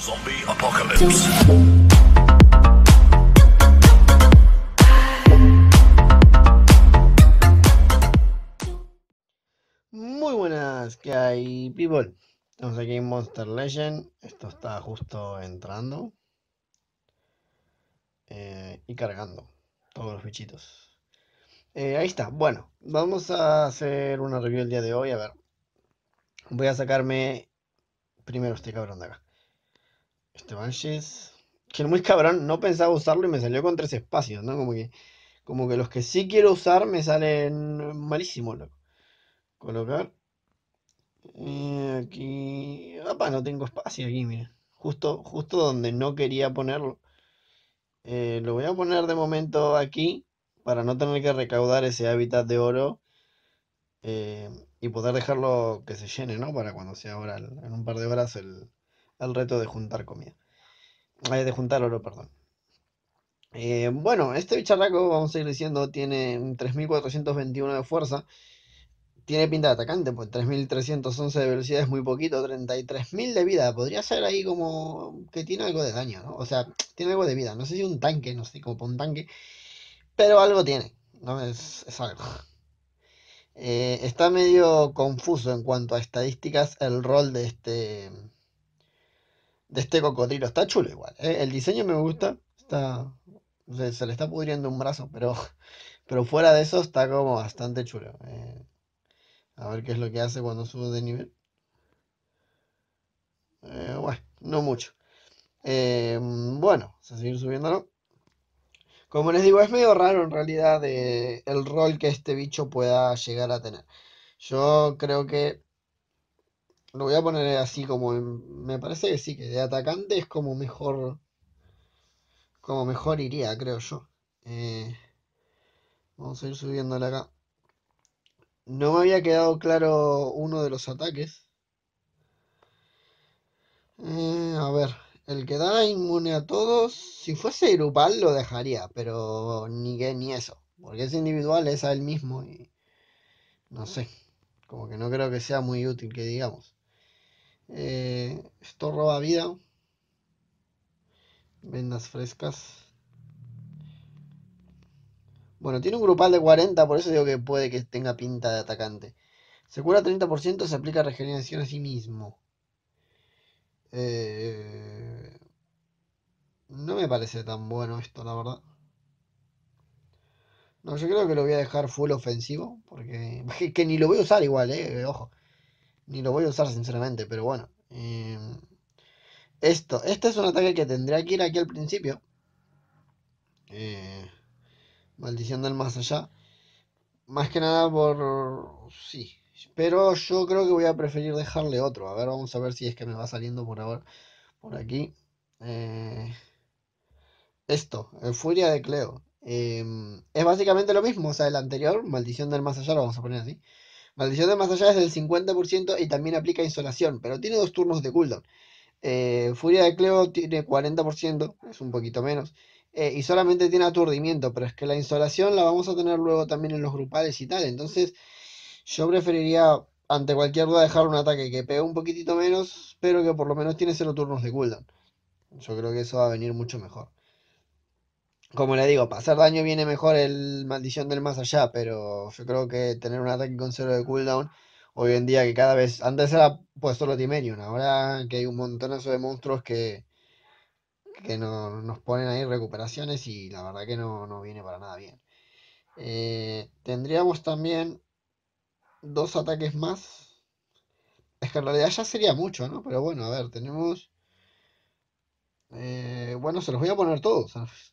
Zombie Apocalypse. Muy buenas, que hay people. Estamos aquí en Monster Legend. Esto está justo entrando eh, y cargando todos los bichitos. Eh, ahí está. Bueno, vamos a hacer una review el día de hoy. A ver, voy a sacarme primero este cabrón de acá. Este es... Que muy cabrón, no pensaba usarlo y me salió con tres espacios, ¿no? Como que, como que los que sí quiero usar me salen malísimo, loco. Colocar. Eh, aquí. Opa, no tengo espacio aquí, miren. Justo, justo donde no quería ponerlo. Eh, lo voy a poner de momento aquí para no tener que recaudar ese hábitat de oro eh, y poder dejarlo que se llene, ¿no? Para cuando sea ahora, en un par de horas, el reto de juntar comida de juntar oro, perdón. Eh, bueno, este bicharraco, vamos a ir diciendo, tiene 3421 de fuerza. Tiene pinta de atacante, pues 3311 de velocidad es muy poquito, 33000 de vida. Podría ser ahí como que tiene algo de daño, ¿no? O sea, tiene algo de vida. No sé si un tanque, no sé, como para un tanque. Pero algo tiene, ¿no? Es, algo. Eh, está medio confuso en cuanto a estadísticas el rol de este de este cocodrilo. Está chulo igual. ¿eh? El diseño me gusta. Está, se, le está pudriendo un brazo, pero, pero fuera de eso está como bastante chulo. Eh. a ver qué es lo que hace cuando sube de nivel. Eh, bueno, no mucho. bueno, vamos a seguir subiéndolo. Como les digo, es medio raro en realidad el rol que este bicho pueda llegar a tener. Yo creo que lo voy a poner así como me parece que sí, que de atacante es como mejor como mejor iría, creo yo. Eh, vamos a ir subiéndole acá. No me había quedado claro uno de los ataques. Eh, a ver, el que da inmune a todos, si fuese grupal lo dejaría, pero ni, ni eso, porque es individual, es a él mismo y no sé, como que no creo que sea muy útil que digamos. Eh, esto roba vida. Vendas frescas. Bueno, tiene un grupal de 40, por eso digo que puede que tenga pinta de atacante. Se cura 30%, se aplica regeneración a sí mismo. Eh, no me parece tan bueno esto, la verdad. No, yo creo que lo voy a dejar full ofensivo, porque que ni lo voy a usar igual, eh, ojo ni lo voy a usar sinceramente, pero bueno. Eh, esto, este es un ataque que tendría que ir aquí al principio. Eh, maldición del más allá. Más que nada por... sí. Pero yo creo que voy a preferir dejarle otro. A ver, vamos a ver si es que me va saliendo por ahora. Por aquí. Eh, esto, el eh, Furia de Cleo. es básicamente lo mismo. O sea, el anterior, Maldición del Más Allá, lo vamos a poner así. Maldición de más allá es del 50% y también aplica insolación, pero tiene dos turnos de cooldown. Eh, Furia de Cleo tiene 40%, es un poquito menos. Eh, y solamente tiene aturdimiento, pero es que la insolación la vamos a tener luego también en los grupales y tal. Entonces, yo preferiría, ante cualquier duda, dejar un ataque que pegue un poquitito menos, pero que por lo menos tiene cero turnos de cooldown. Yo creo que eso va a venir mucho mejor como le digo, para hacer daño viene mejor el Maldición del Más Allá, pero yo creo que tener un ataque con cero de cooldown, hoy en día que cada vez, antes era pues solo Timerion, ahora que hay un montonazo de monstruos que, que nos ponen ahí recuperaciones y la verdad que no, viene para nada bien. Eh, tendríamos también dos ataques más. Es que en realidad ya sería mucho, ¿no? Pero bueno, a ver, tenemos eh, bueno, se los voy a poner todos.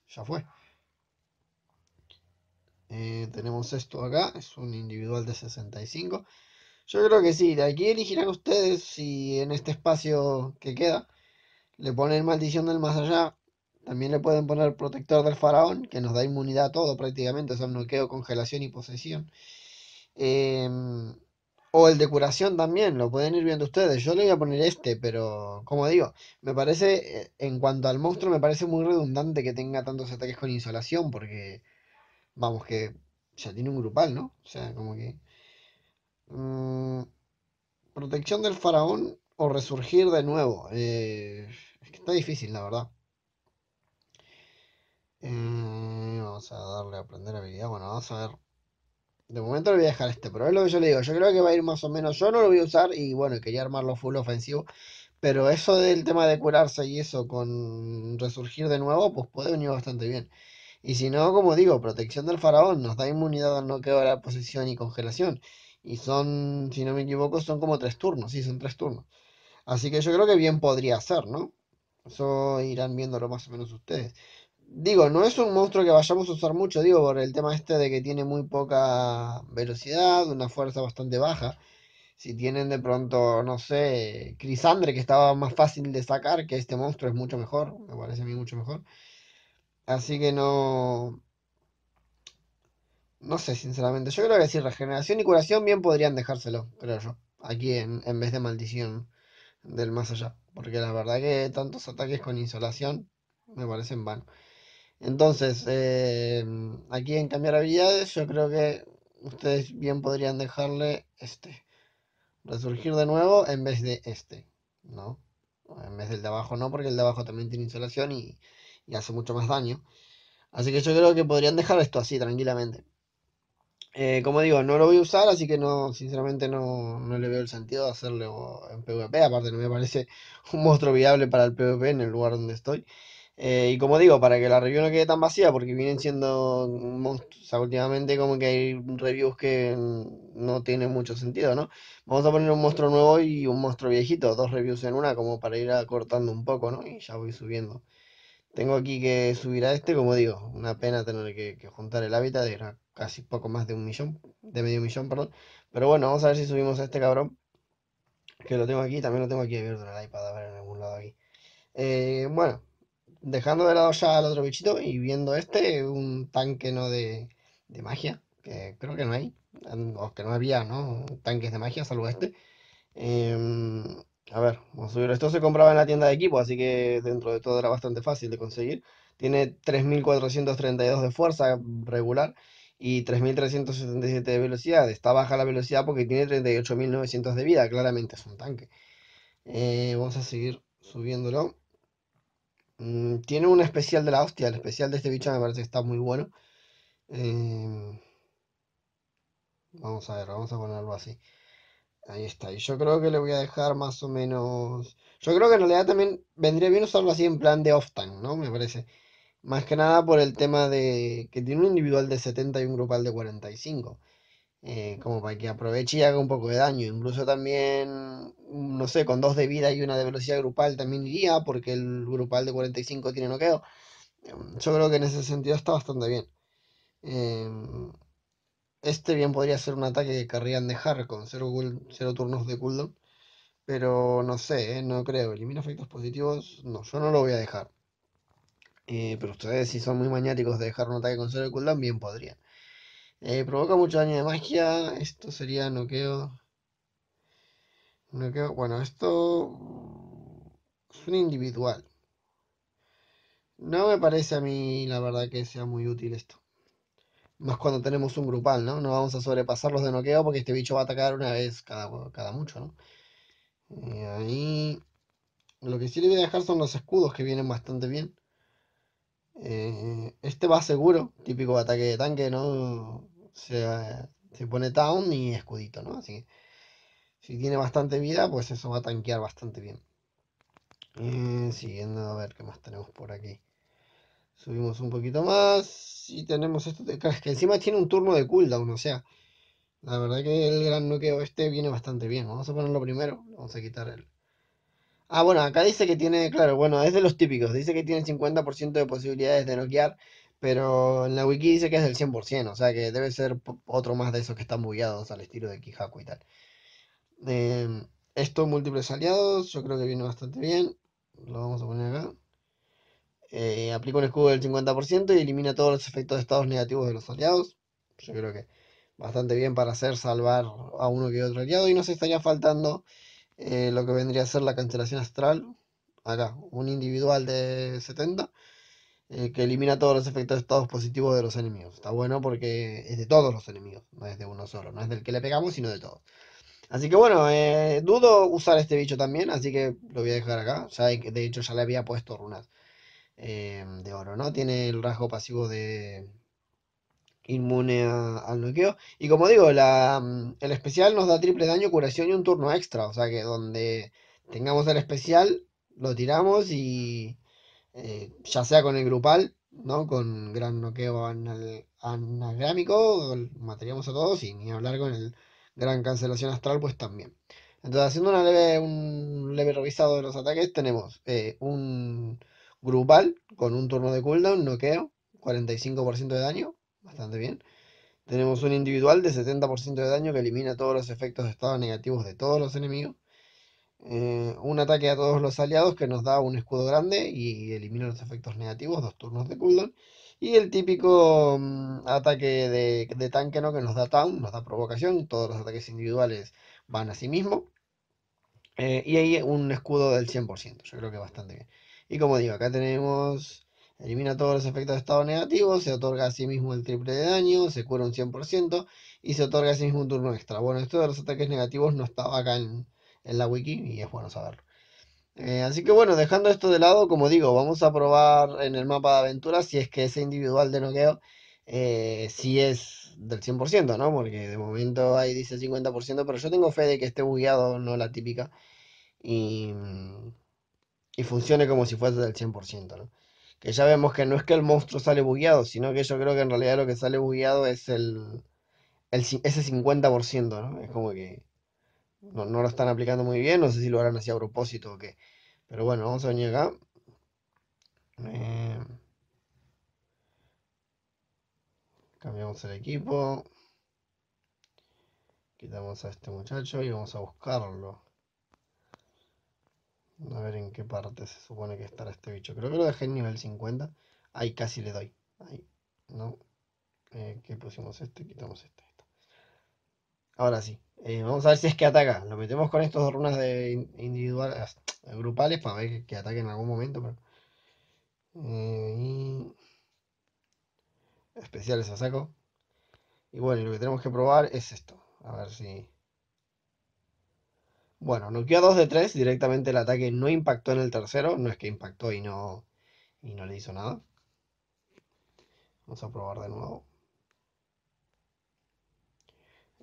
Ya fue. Eh, tenemos esto acá. Es un individual de 65. Yo creo que sí. De aquí elegirán ustedes si en este espacio que queda le ponen maldición del más allá. También le pueden poner protector del faraón, que nos da inmunidad a todo prácticamente. O sea, bloqueo, congelación y posesión. Eh, o el de curación también, lo pueden ir viendo ustedes. Yo le voy a poner este, pero como digo, me parece, eh, en cuanto al monstruo, me parece muy redundante que tenga tantos ataques con insolación, porque, vamos, que ya tiene un grupal, ¿no? O sea, como que... Mm, protección del faraón o resurgir de nuevo. Eh, es que está difícil, la verdad. Eh, vamos a darle a aprender habilidad. Bueno, vamos a ver de momento lo voy a dejar este, pero es lo que yo le digo. Yo creo que va a ir más o menos. Yo no lo voy a usar y bueno, quería armarlo full ofensivo. Pero eso del tema de curarse y eso con resurgir de nuevo, pues puede venir bastante bien. Y si no, como digo, protección del faraón nos da inmunidad al no a la posición y congelación. Y son, si no me equivoco, son como tres turnos. Sí, son tres turnos. Así que yo creo que bien podría ser, ¿no? Eso irán viéndolo más o menos ustedes digo, no es un monstruo que vayamos a usar mucho, digo, por el tema este de que tiene muy poca velocidad, una fuerza bastante baja. Si tienen de pronto, no sé, Crisandre, que estaba más fácil de sacar, que este monstruo es mucho mejor, me parece a mí mucho mejor. Así que no... No sé, sinceramente. Yo creo que si regeneración y curación bien podrían dejárselo, creo yo. Aquí en, en vez de maldición del más allá. Porque la verdad que tantos ataques con insolación me parecen vanos. Entonces, eh, aquí en cambiar habilidades, yo creo que ustedes bien podrían dejarle este. Resurgir de nuevo en vez de este, ¿no? En vez del de abajo no, porque el de abajo también tiene insolación y, hace mucho más daño. Así que yo creo que podrían dejar esto así tranquilamente. Eh, como digo, no lo voy a usar, así que no, sinceramente no, no le veo el sentido de hacerlo en PvP. Aparte, no me parece un monstruo viable para el PvP en el lugar donde estoy. Eh, y como digo, para que la review no quede tan vacía, porque vienen siendo monstruos. últimamente como que hay reviews que no tienen mucho sentido, ¿no? Vamos a poner un monstruo nuevo y un monstruo viejito, dos reviews en una, como para ir acortando un poco, ¿no? Y ya voy subiendo. Tengo aquí que subir a este, como digo, una pena tener que, juntar el hábitat, era casi poco más de un millón, de medio millón, perdón. Pero bueno, vamos a ver si subimos a este cabrón, que lo tengo aquí, también lo tengo aquí abierto en el iPad, a ver en algún lado aquí. Eh, bueno dejando de lado ya al otro bichito y viendo este, un tanque no de, magia, que creo que no hay, o que no había, ¿no? Tanques de magia, salvo este. Em, a ver, vamos a subir. Esto se compraba en la tienda de equipo, así que dentro de todo era bastante fácil de conseguir. Tiene 3.432 de fuerza regular y 3.377 de velocidad. Está baja la velocidad porque tiene 38.900 de vida, claramente es un tanque. Eh, vamos a seguir subiéndolo. Mm, tiene un especial de la hostia. El especial de este bicho me parece que está muy bueno. Em, vamos a ver, vamos a ponerlo así. Ahí está. Y yo creo que le voy a dejar más o menos. Yo creo que en realidad también vendría bien usarlo así en plan de off ¿no? Me parece. Más que nada por el tema de que tiene un individual de 70 y un grupal de 45. Eh, como para que aproveche y haga un poco de daño. Incluso también, no sé, con dos de vida y una de velocidad grupal también iría, porque el grupal de 45 tiene noqueo. Em, yo creo que en ese sentido está bastante bien. Em, este bien podría ser un ataque que querrían dejar con cero, cero turnos de cooldown. Pero no sé, eh, no creo. Elimina efectos positivos. No, yo no lo voy a dejar. Eh, pero ustedes, si son muy maniáticos de dejar un ataque con cero de cooldown, bien podría eh, provoca mucho daño de magia. Esto sería noqueo. Noqueo. Bueno, esto es un individual. No me parece a mí, la verdad, que sea muy útil esto. Más cuando tenemos un grupal, ¿no? No vamos a sobrepasar los de noqueo porque este bicho va a atacar una vez cada, cada mucho, ¿no? Y eh, ahí... Lo que sí le voy a dejar son los escudos que vienen bastante bien. Eh, este va seguro, típico ataque de tanque, ¿no? Se, pone down y escudito, ¿no? Así que si tiene bastante vida, pues eso va a tanquear bastante bien. Eh, siguiendo, a ver qué más tenemos por aquí. Subimos un poquito más y tenemos esto. que encima tiene un turno de cooldown, o sea, la verdad que el gran nuqueo este viene bastante bien. Vamos a ponerlo primero, vamos a quitar el, Ah, bueno, acá dice que tiene, claro, bueno, es de los típicos, dice que tiene 50% de posibilidades de noquear, pero en la wiki dice que es del 100%, o sea que debe ser otro más de esos que están bugueados al estilo de Kijaku y tal. Em, esto, múltiples aliados, yo creo que viene bastante bien, lo vamos a poner acá. Eh, aplica un escudo del 50% y elimina todos los efectos de estados negativos de los aliados. Yo creo que bastante bien para hacer salvar a uno que otro aliado y nos estaría faltando eh, lo que vendría a ser la cancelación astral, acá, un individual de 70, eh, que elimina todos los efectos de estados positivos de los enemigos. Está bueno porque es de todos los enemigos, no es de uno solo, no es del que le pegamos, sino de todos. Así que bueno, eh, dudo usar este bicho también, así que lo voy a dejar acá. Ya de hecho ya le había puesto runas de oro, ¿no? Tiene el rasgo pasivo de inmune al noqueo. Y como digo, la, mm, el especial nos da triple daño, curación y un turno extra. O sea que donde tengamos el especial, lo tiramos y eh, ya sea con el grupal, ¿no? Con gran noqueo anal, mataríamos a todos y ni hablar con el gran cancelación astral, pues también. Entonces, haciendo una leve, un leve revisado de los ataques, tenemos eh, un grupal con un turno de cooldown, noqueo, 45% de daño, bastante bien. Tenemos un individual de 70% de daño que elimina todos los efectos de estado negativos de todos los enemigos. Eh, un ataque a todos los aliados que nos da un escudo grande y elimina los efectos negativos, dos turnos de cooldown. Y el típico mm, ataque de, tanque ¿no? que nos da Town, nos da provocación. Todos los ataques individuales van a sí mismo. Eh, y ahí un escudo del 100%, yo creo que bastante bien. Y como digo, acá tenemos Elimina todos los efectos de estado negativo, se otorga a sí mismo el triple de daño, se cura un 100% y se otorga a sí mismo un turno extra. Bueno, esto de los ataques negativos no estaba acá en, la wiki y es bueno saberlo. Eh, así que bueno, dejando esto de lado, como digo, vamos a probar en el mapa de aventura si es que ese individual de noqueo eh, si es del 100%, ¿no? Porque de momento ahí dice 50%, pero yo tengo fe de que esté bugueado, no la típica, y, y funcione como si fuese del 100%, ¿no? que ya vemos que no es que el monstruo sale bugueado, sino que yo creo que en realidad lo que sale bugueado es el, ese 50%, ¿no? Es como que no, lo están aplicando muy bien, no sé si lo harán así a propósito o qué. Pero bueno, vamos a venir acá. Eh, cambiamos el equipo. Quitamos a este muchacho y vamos a buscarlo. A ver en qué parte se supone que estará este bicho. Creo que lo dejé en nivel 50. Ahí casi le doy. Ahí. No. Eh, que pusimos este, quitamos este. Esto. Ahora sí. Eh, vamos a ver si es que ataca. Lo metemos con estos dos runas de individuales, grupales para ver que, ataque en algún momento. Eh, especiales a saco. Y bueno, lo que tenemos que probar es esto. A ver si... Bueno, noqueó a 2 de 3, directamente el ataque no impactó en el tercero, no es que impactó y no, y no le hizo nada. Vamos a probar de nuevo.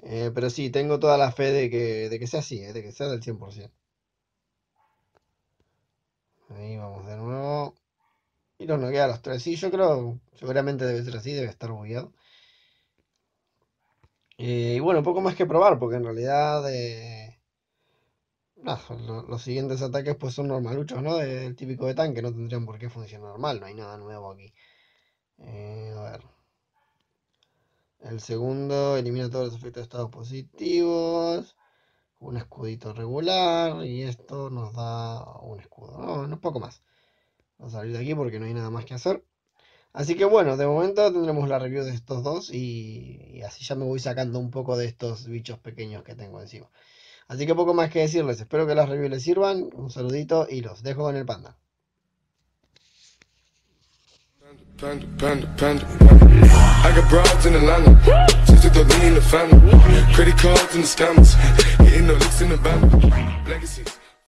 Eh, pero sí, tengo toda la fe de que, de que sea así, eh, de que sea del 100%. Ahí vamos de nuevo. Y los noquea a los tres. Sí, yo creo, seguramente debe ser así, debe estar bugueado. Eh, y bueno, poco más que probar, porque en realidad los, siguientes ataques pues son normaluchos, ¿no? Del típico de tanque, no tendrían por qué funcionar mal, no hay nada nuevo aquí. Eh, a ver. El segundo elimina todos los efectos de estado positivos. Un escudito regular. Y esto nos da un escudo, ¿no? No poco más. Vamos a salir de aquí porque no hay nada más que hacer. Así que bueno, de momento tendremos la review de estos dos y así ya me voy sacando un poco de estos bichos pequeños que tengo encima. Así que poco más que decirles. Espero que las reviews les sirvan. Un saludito y los dejo con el panda.